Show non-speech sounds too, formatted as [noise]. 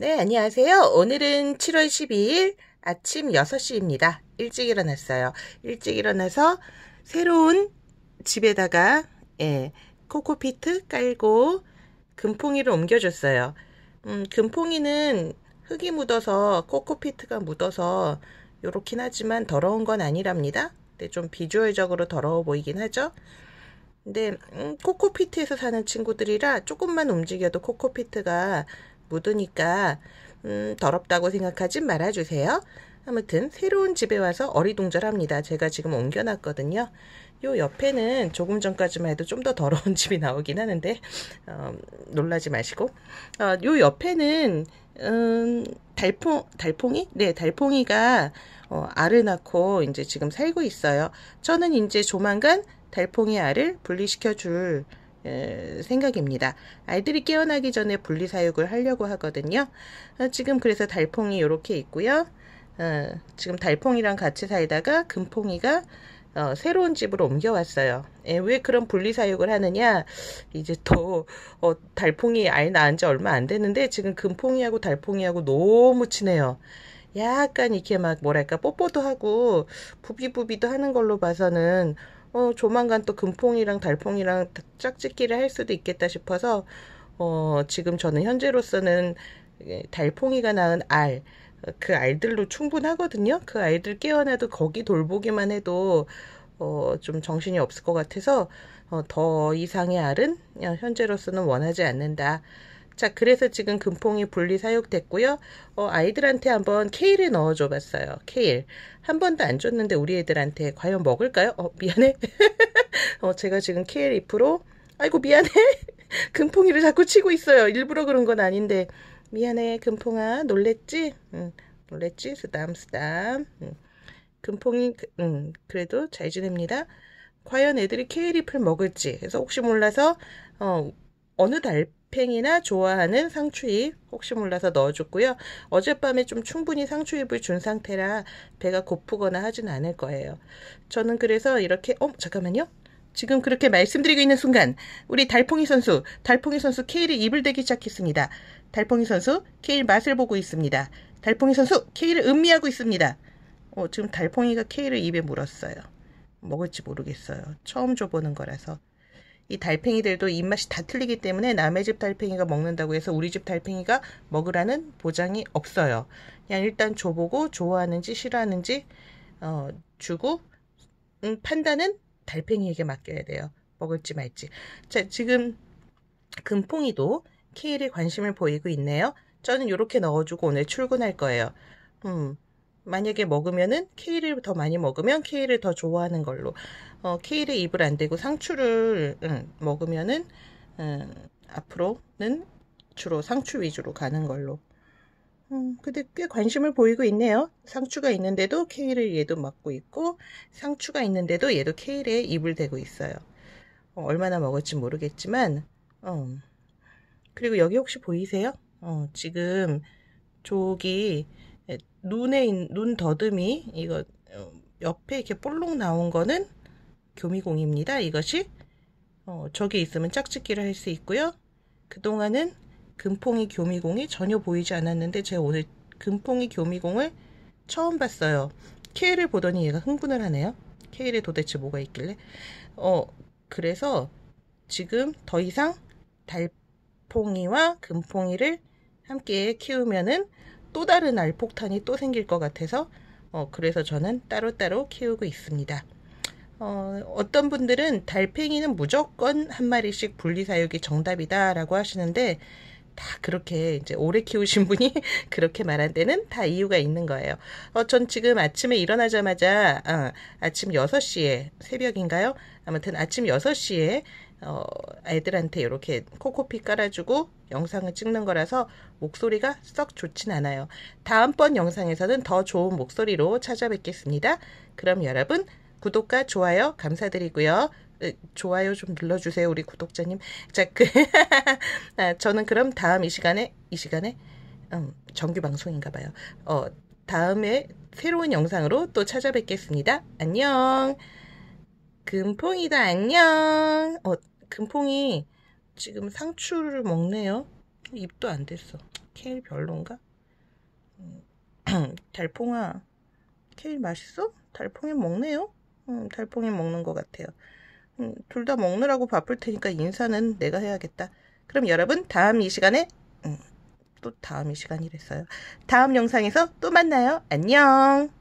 네, 안녕하세요. 오늘은 7월 12일 아침 6시입니다. 일찍 일어났어요. 일찍 일어나서 새로운 집에다가 예, 코코피트 깔고 금풍이를 옮겨줬어요. 음, 금풍이는 흙이 묻어서 코코피트가 묻어서 요렇긴 하지만 더러운 건 아니랍니다. 근데 좀 비주얼적으로 더러워 보이긴 하죠. 근데 음, 코코피트에서 사는 친구들이라 조금만 움직여도 코코피트가 묻으니까 음, 더럽다고 생각하지 말아주세요. 아무튼 새로운 집에 와서 어리둥절합니다. 제가 지금 옮겨놨거든요. 요 옆에는 조금 전까지만 해도 좀 더 더러운 [laughs] 집이 나오긴 하는데 어, 놀라지 마시고 어, 요 옆에는 음, 달퐁 달퐁이 네 달퐁이가 어, 알을 낳고 이제 지금 살고 있어요. 저는 이제 조만간 달퐁이 알을 분리시켜 줄 생각입니다. 아이들이 깨어나기 전에 분리사육을 하려고 하거든요. 어, 지금 그래서 달퐁이 이렇게 있고요. 어, 지금 달퐁이랑 같이 살다가 금퐁이가 어, 새로운 집으로 옮겨왔어요. 왜 그런 분리사육을 하느냐? 이제 또달퐁이알 낳은 지 얼마 안 됐는데 지금 금퐁이하고달퐁이하고 너무 친해요. 약간 이렇게 막 뭐랄까 뽀뽀도 하고 부비부비도 하는 걸로 봐서는 어, 조만간 또 금퐁이랑 달퐁이랑 짝짓기를 할 수도 있겠다 싶어서 어, 지금 저는 현재로서는 달퐁이가 낳은 알, 그 알들로 충분하거든요. 그 알들 깨어나도 거기 돌보기만 해도 어, 좀 정신이 없을 것 같아서 어, 더 이상의 알은 현재로서는 원하지 않는다. 자, 그래서 지금 금퐁이 분리 사육됐고요. 어, 아이들한테 한번 케일을 넣어줘 봤어요. 케일. 한 번도 안 줬는데 우리 애들한테 과연 먹을까요? 어, 미안해. [laughs] 어, 제가 지금 케일 잎으로 아이고 미안해. [laughs] 금퐁이를 자꾸 치고 있어요. 일부러 그런 건 아닌데. 미안해 금퐁아 놀랬지? 응, 놀랬지? 쓰담 쓰담. 응. 금퐁이 그, 응, 그래도 잘 지냅니다. 과연 애들이 케일잎을 먹을지 그래서 혹시 몰라서 어, 어느 달 팽이나 좋아하는 상추잎 혹시 몰라서 넣어줬고요. 어젯밤에 좀 충분히 상추잎을 준 상태라 배가 고프거나 하진 않을 거예요. 저는 그래서 이렇게 어 잠깐만요. 지금 그렇게 말씀드리고 있는 순간 우리 달퐁이 선수 달퐁이 선수 케일이 입을 대기 시작했습니다. 달퐁이 선수 케일 맛을 보고 있습니다. 달퐁이 선수 케일을 음미하고 있습니다. 어, 지금 달퐁이가 케일을 입에 물었어요. 먹을지 모르겠어요. 처음 줘보는 거라서. 이 달팽이들도 입맛이 다 틀리기 때문에 남의 집 달팽이가 먹는다고 해서 우리 집 달팽이가 먹으라는 보장이 없어요. 그냥 일단 줘보고 좋아하는지 싫어하는지 어, 주고 음, 판단은 달팽이에게 맡겨야 돼요. 먹을지 말지. 자, 지금 금퐁이도 케일에 관심을 보이고 있네요. 저는 이렇게 넣어주고 오늘 출근할 거예요. 음, 만약에 먹으면은 케일을 더 많이 먹으면 케일을 더 좋아하는 걸로 어, 케일에 입을 안 대고 상추를 음, 먹으면은 음, 앞으로는 주로 상추 위주로 가는 걸로 음, 근데 꽤 관심을 보이고 있네요. 상추가 있는데도 케일을 얘도 맡고 있고 상추가 있는데도 얘도 케일에 입을 대고 있어요. 어, 얼마나 먹을지 모르겠지만 어. 그리고 여기 혹시 보이세요? 어, 지금 조기 예, 눈에 눈 더듬이 이거 어, 옆에 이렇게 볼록 나온 거는 교미공입니다. 이것이 어, 저기 있으면 짝짓기를 할 수 있고요. 그동안은 금퐁이 교미공이 전혀 보이지 않았는데 제가 오늘 금퐁이 교미공을 처음 봤어요. 케이를 보더니 얘가 흥분을 하네요. 케이에 도대체 뭐가 있길래? 어, 그래서 지금 더 이상 달퐁이와 금퐁이를 함께 키우면은 또 다른 알폭탄이 또 생길 것 같아서 어, 그래서 저는 따로따로 키우고 있습니다. 어, 어떤 분들은 달팽이는 무조건 한 마리씩 분리사육이 정답이다 라고 하시는데 다 그렇게 이제 오래 키우신 분이 [laughs] 그렇게 말한 데는 다 이유가 있는 거예요. 어, 전 지금 아침에 일어나자마자 어, 아침 6시에 새벽인가요? 아무튼 아침 6시에 어, 애들한테 이렇게 코코피 깔아주고 영상을 찍는 거라서 목소리가 썩 좋진 않아요. 다음번 영상에서는 더 좋은 목소리로 찾아뵙겠습니다. 그럼 여러분 구독과 좋아요 감사드리고요. 좋아요 좀 눌러주세요 우리 구독자님. 자, 그 [laughs] 아, 저는 그럼 다음 이 시간에 이 시간에 음, 정규 방송인가 봐요. 어, 다음에 새로운 영상으로 또 찾아뵙겠습니다. 안녕. 금퐁이다 안녕 어 금퐁이 지금 상추를 먹네요 입도 안 됐어 케일 별론가? 음, [clears throat] 달퐁아 케일 맛있어? 달퐁이 먹네요 음, 달퐁이 먹는 것 같아요 음, 둘다 먹느라고 바쁠 테니까 인사는 내가 해야겠다 그럼 여러분 다음 이 시간에 음, 또 다음 이 시간이랬어요 다음 영상에서 또 만나요 안녕